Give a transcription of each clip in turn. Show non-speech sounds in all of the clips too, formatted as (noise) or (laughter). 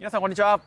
皆さんこんにちは。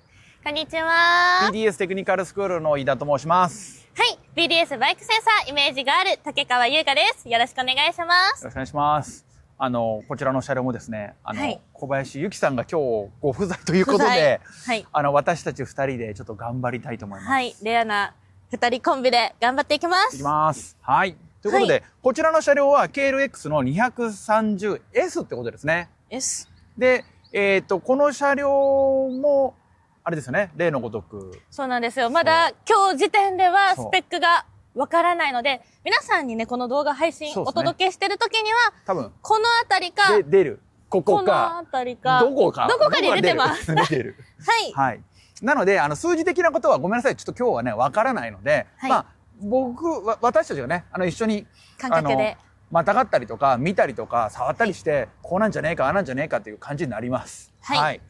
こんにちは。BDS テクニカルスクールの飯田と申します。はい。BDS バイクセンサーイメージガール、竹川優香です。よろしくお願いします。よろしくお願いします。あの、こちらの車両もですね、あの、はい、小林由紀さんが今日ご不在ということで、はい、あの、私たち二人でちょっと頑張りたいと思います。はい。レアな二人コンビで頑張っていきます。いきます。はい。ということで、はい、こちらの車両は KLX の 230S ってことですね。S。で、えっ、ー、と、この車両も、あれですよね、例のごとく。そうなんですよ。まだ今日時点ではスペックがわからないので、皆さんにね、この動画配信お届けしてる時には、ね、多分この辺りか、で出る。ここか。この辺りか。どこか。どこかに出てます。(laughs) 出てる。(laughs) はい。はい。なので、あの、数字的なことはごめんなさい。ちょっと今日はね、わからないので、はい、まあ、僕、私たちがね、あの、一緒に、感覚で。またがったりとか見たりとか触ったりして、こうなんじゃねえかああなんじゃねえかっていう感じになります。はい、はい、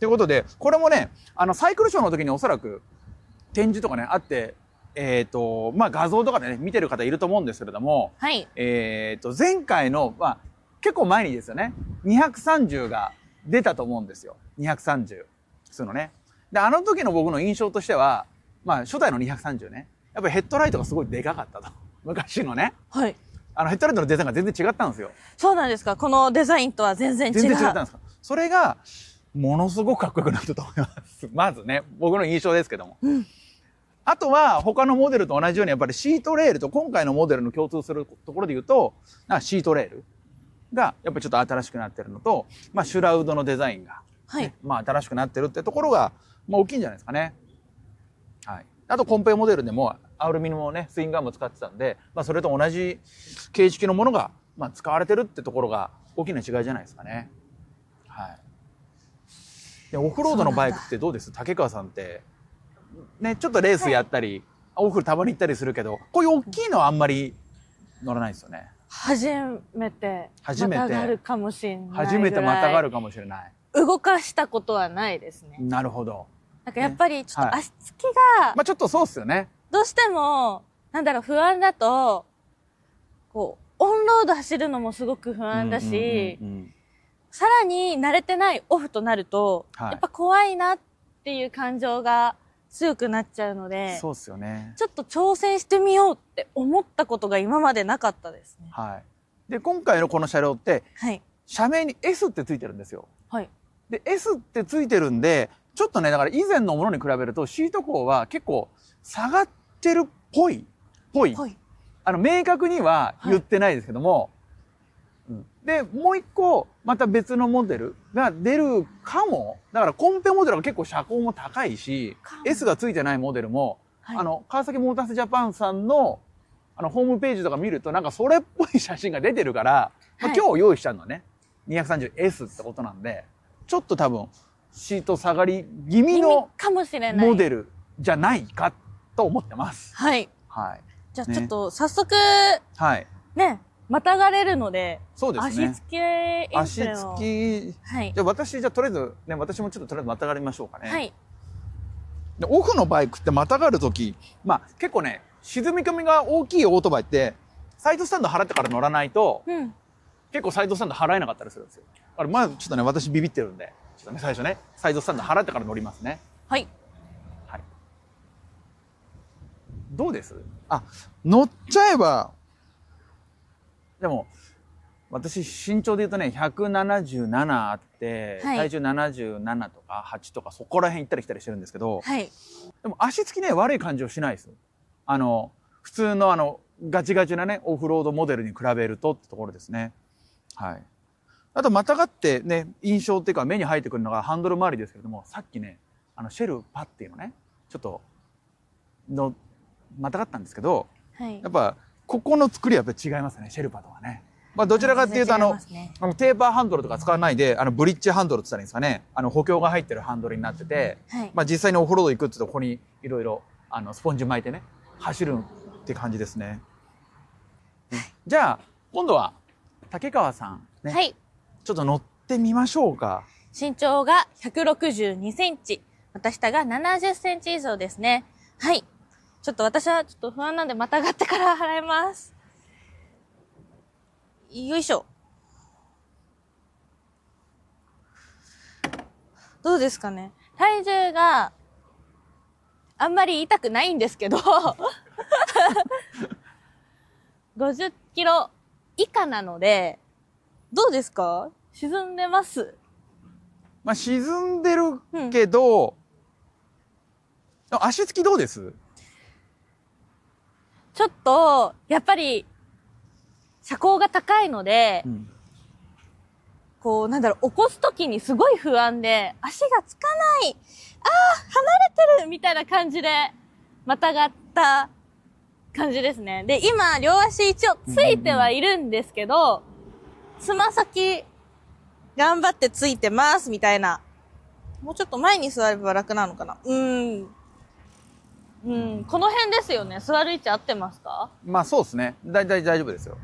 ということでこれもねあのサイクルショーの時におそらく展示とかねあってえーとまあ、画像とかで、ね、見てる方いると思うんですけれども、はい、えーと、と前回の、まあ、結構前にですよね230が出たと思うんですよ230そのねであの時の僕の印象としては、まあ、初代の230ねやっぱりヘッドライトがすごいでかかったと昔のね、はい、あのヘッドライトのデザインが全然違ったんですよ。そうなんですかこのデザインとは全然違う。全然違ったんですかそれが、ものすごくかっこよくなったと思います。(laughs) まずね、僕の印象ですけども。うん、あとは、他のモデルと同じように、やっぱりシートレールと今回のモデルの共通するところで言うと、なシートレールが、やっぱりちょっと新しくなってるのと、まあ、シュラウドのデザインが、ね、はい。まあ、新しくなってるってところが、まあ、大きいんじゃないですかね。はい。あと、コンペモデルでも、アルミのね、スインガーも使ってたんで、まあ、それと同じ形式のものが、まあ、使われてるってところが大きな違いじゃないですかね。はい。で、オフロードのバイクってどうです竹川さんって。ね、ちょっとレースやったり、はい、オフたまに行ったりするけど、こういう大きいのはあんまり乗らないですよね。初めて。初めて。またがるかもしれない初めてまたがるかもしれない。動かしたことはないですね。なるほど。なんかやっぱりちょっと足つきが、ねはい、まあちょっとそうっすよね。どうしても、なんだろう、不安だと、こう、オンロード走るのもすごく不安だし、さらに慣れてないオフとなると、はい、やっぱ怖いなっていう感情が強くなっちゃうので、そうですよね。ちょっと挑戦してみようって思ったことが今までなかったですね。はい。で、今回のこの車両って、はい、社名に S ってついてるんですよ。はい。で、S ってついてるんで、ちょっとね、だから以前のものに比べるとシート高は結構下がっってるっぽい、ぽい。あの、明確には言ってないですけども、はい、で、もう一個、また別のモデルが出るかも。だからコンペモデルが結構車高も高いし、S が付いてないモデルも、はい、あの、川崎モータースジャパンさんの、あの、ホームページとか見ると、なんかそれっぽい写真が出てるから、まあ、今日用意したのね、230S ってことなんで、ちょっと多分、シート下がり気味のモデルじゃないかっと思ってます。はい。はい。じゃあちょっと早速、ね、はい。ね、またがれるので、そうですね。足つきイ足つき、はい。じゃあ私、じゃあとりあえず、ね、私もちょっととりあえずまたがりましょうかね。はい。で、オフのバイクってまたがるとき、まあ結構ね、沈み込みが大きいオートバイって、サイドスタンド払ってから乗らないと、うん、結構サイドスタンド払えなかったりするんですよ。あれ、まあちょっとね、私ビビってるんで、ちょっとね、最初ね、サイドスタンド払ってから乗りますね。はい。どうですあ、乗っちゃえば、でも、私身長で言うとね、177あって、はい、体重77とか8とかそこら辺行ったり来たりしてるんですけど、はい、でも足つきね、悪い感じはしないです。あの、普通のあの、ガチガチなね、オフロードモデルに比べるとってところですね。はい。あと、またがってね、印象っていうか目に入ってくるのがハンドル周りですけれども、さっきね、あの、シェルパっていうのね、ちょっと、のまたがったんですけど、はい、やっぱここの作りはやっぱ違いますねシェルパとはね。まあ、どちらかっていうと、あの、あのテーパーハンドルとか使わないで、あの、ブリッジハンドルって言ったらいいんですかね。あの、補強が入ってるハンドルになってて、はい、まあ、実際にオフロード行くって言うと、ここにいろいろ、あの、スポンジ巻いてね、走るって感じですね。じゃあ、今度は、竹川さん、ね、はい。ちょっと乗ってみましょうか。身長が162センチ、た下が70センチ以上ですね。はい。ちょっと私はちょっと不安なんでまたがってから払います。よいしょ。どうですかね体重があんまり痛くないんですけど50 (laughs) キロ以下なので、どうですか沈んでます。まあ、沈んでるけど、うん、足つきどうですちょっと、やっぱり、車高が高いので、うん、こう、なんだろう、起こすときにすごい不安で、足がつかないああ、離れてるみたいな感じで、またがった感じですね。で、今、両足一応ついてはいるんですけど、つま先、頑張ってついてます、みたいな。もうちょっと前に座れば楽なのかな。うーん。うん、この辺ですよね。座る位置合ってますかまあそうですね。大体大丈夫ですよ。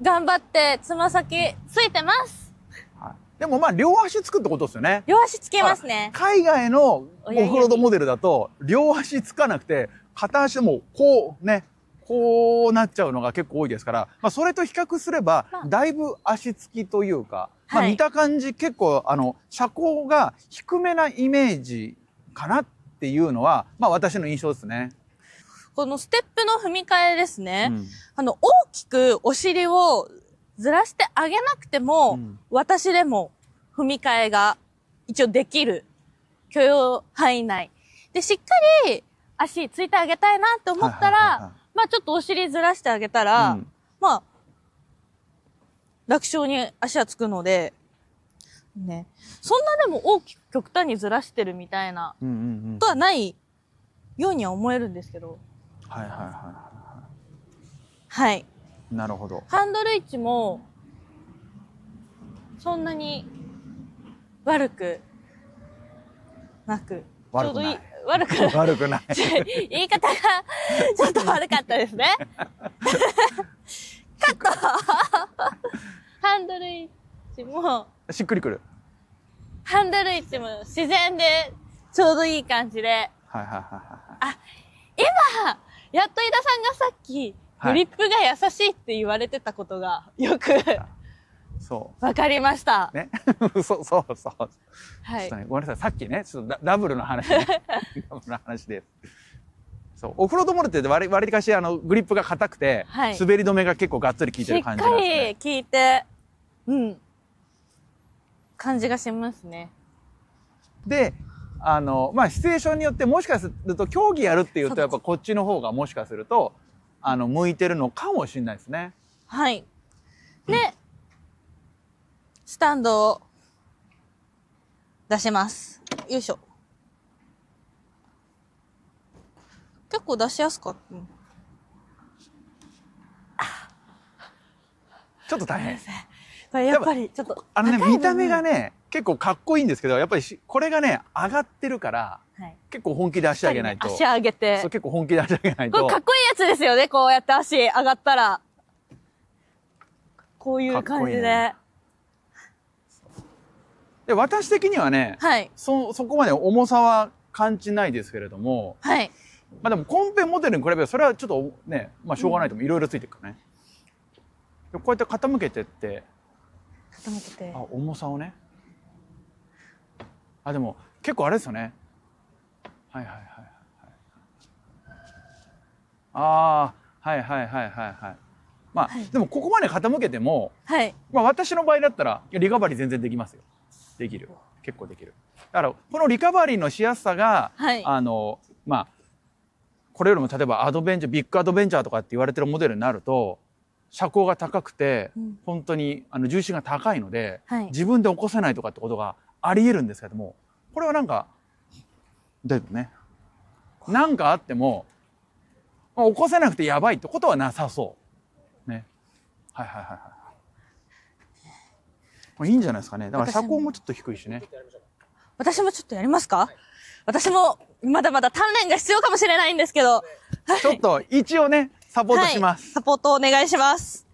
頑張って、つま先、ついてます、はい、でもまあ両足つくってことですよね。両足つけますね。海外のオフロードモデルだと、両足つかなくて、片足もこうね、こうなっちゃうのが結構多いですから、まあそれと比較すれば、だいぶ足つきというか、まあ見た感じ結構、あの、車高が低めなイメージかなっっていうのは、まあ私の印象ですね。このステップの踏み替えですね。うん、あの、大きくお尻をずらしてあげなくても、うん、私でも踏み替えが一応できる。許容範囲内。で、しっかり足ついてあげたいなって思ったら、まあちょっとお尻ずらしてあげたら、うん、まあ、楽勝に足はつくので、ね。そんなでも大きく極端にずらしてるみたいな、うんうんうん、とはないようには思えるんですけど。はいはいはいはい。なるほど。ハンドル位置も、そんなに悪くなく、悪くない。悪くない。悪くない。(laughs) (laughs) 言い方が (laughs) ちょっと悪かったですね。カットハンドル位置も。しっくりくる。ハンドル位置も自然で、ちょうどいい感じで。はいはいはいはい。あ、今、やっと井田さんがさっき、グリップが優しいって言われてたことが、よく、はい、そう。わかりました。ね。(laughs) そうそうそう。はい、ね。ごめんなさい。さっきね、ちょっとダブルの話、ね、ダ (laughs) ブルの話です。そう。オフロードモルって割割りかし、あの、グリップが硬くて、はい、滑り止めが結構がっつり効いてる感じが、ね、しっかり効いて。うん。感じがしますね。で、あの、まあ、シチュエーションによってもしかすると、競技やるっていうと、やっぱこっちの方がもしかすると、あの、向いてるのかもしれないですね。はい。で、うん、スタンドを出します。よいしょ。結構出しやすかった。ちょっと大変ですね。やっぱりちょっとあのね見た目がね結構かっこいいんですけどやっぱりこれがね上がってるから、はい、結構本気で足上げないと、ね、足上げてそう結構本気で足上げないとこれかっこいいやつですよねこうやって足上がったらこういう感じで。で私的にはね、はい、そそこまで重さは感じないですけれども、はい、まあでもコンペモデルに比べればそれはちょっとね、まあ、しょうがないとう。いろいろついていかね、こうやって傾けてって傾けてあ重さをねあでも結構あれですよねはいはいはいああはいはいはいはいはいまあ、はい、でもここまで傾けても、はい、まあ、私の場合だったらリカバリー全然できますよできる結構できるだからこのリカバリーのしやすさが、はい、あのまあこれよりも例えばアドベンチャービッグアドベンチャーとかって言われてるモデルになると車高が高くて、うん、本当にあの重心が高いので、はい、自分で起こせないとかってことがあり得るんですけどもこれはなんかだよね何かあっても起こせなくてやばいってことはなさそう。ね。はいはいはいはい。これいいんじゃないですかね。だから車高もちょっと低いしね。私もちょっとやりますか、はい、私もまだまだ鍛錬が必要かもしれないんですけど。ちょっと一応ね、サポートします、はい、サポートお願いします。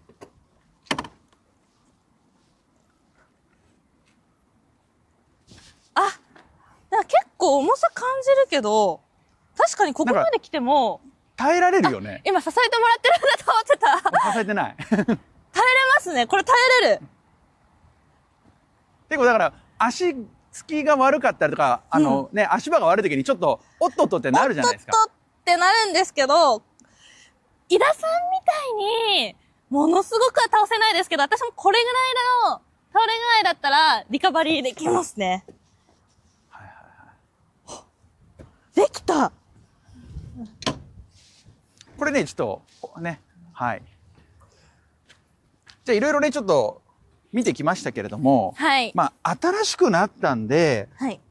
あ、結構重さ感じるけど、確かにここまで来ても、耐えられるよね。今支えてもらってるんだと思ってた。支えてない。(laughs) 耐えれますね。これ耐えれる。結構だから、足つきが悪かったりとか、あの、うん、ね、足場が悪い時にちょっと、おっとっとってなるじゃないですか。おっとっとってなるんですけど、井田さんみたいに、ものすごくは倒せないですけど、私もこれぐらいの、倒れぐらいだったら、リカバリーできますね。はいはいはい。できたこれね、ちょっと、ね、はい。じゃあいろいろね、ちょっと見てきましたけれども、はい。まあ、新しくなったんで、はい。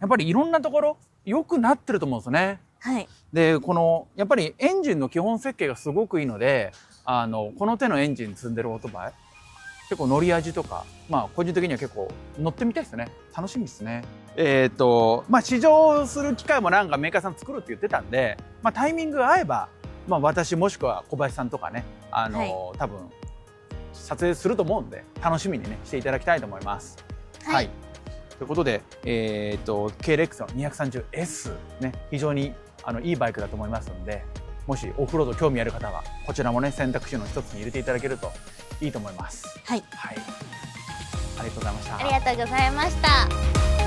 やっぱりいろんなところ、良くなってると思うんですよね。はい、でこのやっぱりエンジンの基本設計がすごくいいのであのこの手のエンジン積んでるオートバイ結構乗り味とかまあ個人的には結構乗ってみたいですね楽しみですねえっ、ー、とまあ試乗する機会もなんかメーカーさん作るって言ってたんで、まあ、タイミングが合えば、まあ、私もしくは小林さんとかねあの、はい、多分撮影すると思うんで楽しみにねしていただきたいと思います。はい、はい、ということで、えーと、と KLX の 230S ね非常にあのいいバイクだと思いますのでもしオフロード興味ある方はこちらもね選択肢の一つに入れていただけるといいと思います。はい、はい、ありがとうございました。ありがとうございました。